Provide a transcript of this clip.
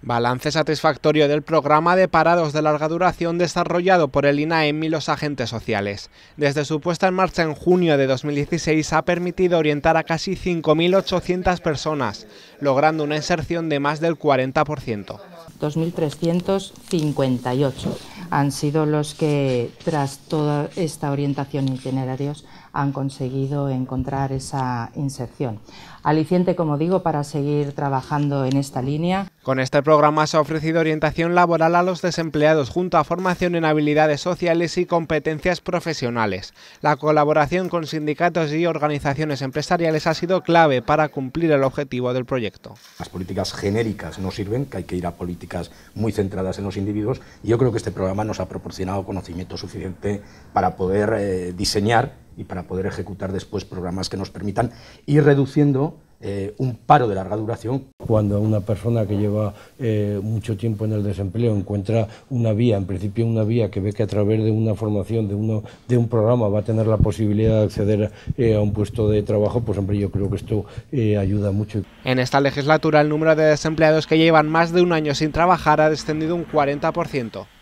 Balance satisfactorio del programa de parados de larga duración desarrollado por el INAEM y los agentes sociales. Desde su puesta en marcha en junio de 2016 ha permitido orientar a casi 5.800 personas, logrando una inserción de más del 40%. 2.358 han sido los que, tras toda esta orientación itinerarios, han conseguido encontrar esa inserción. Aliciente, como digo, para seguir trabajando en esta línea. Con este programa se ha ofrecido orientación laboral a los desempleados junto a formación en habilidades sociales y competencias profesionales. La colaboración con sindicatos y organizaciones empresariales ha sido clave para cumplir el objetivo del proyecto. Las políticas genéricas no sirven, que hay que ir a políticas muy centradas en los individuos. Y yo creo que este programa nos ha proporcionado conocimiento suficiente para poder eh, diseñar y para poder ejecutar después programas que nos permitan ir reduciendo eh, un paro de larga duración. Cuando una persona que lleva eh, mucho tiempo en el desempleo encuentra una vía, en principio una vía que ve que a través de una formación, de, uno, de un programa va a tener la posibilidad de acceder eh, a un puesto de trabajo, pues hombre, yo creo que esto ayuda mucho. En esta legislatura el número de desempleados que llevan más de un año sin trabajar ha descendido un 40%.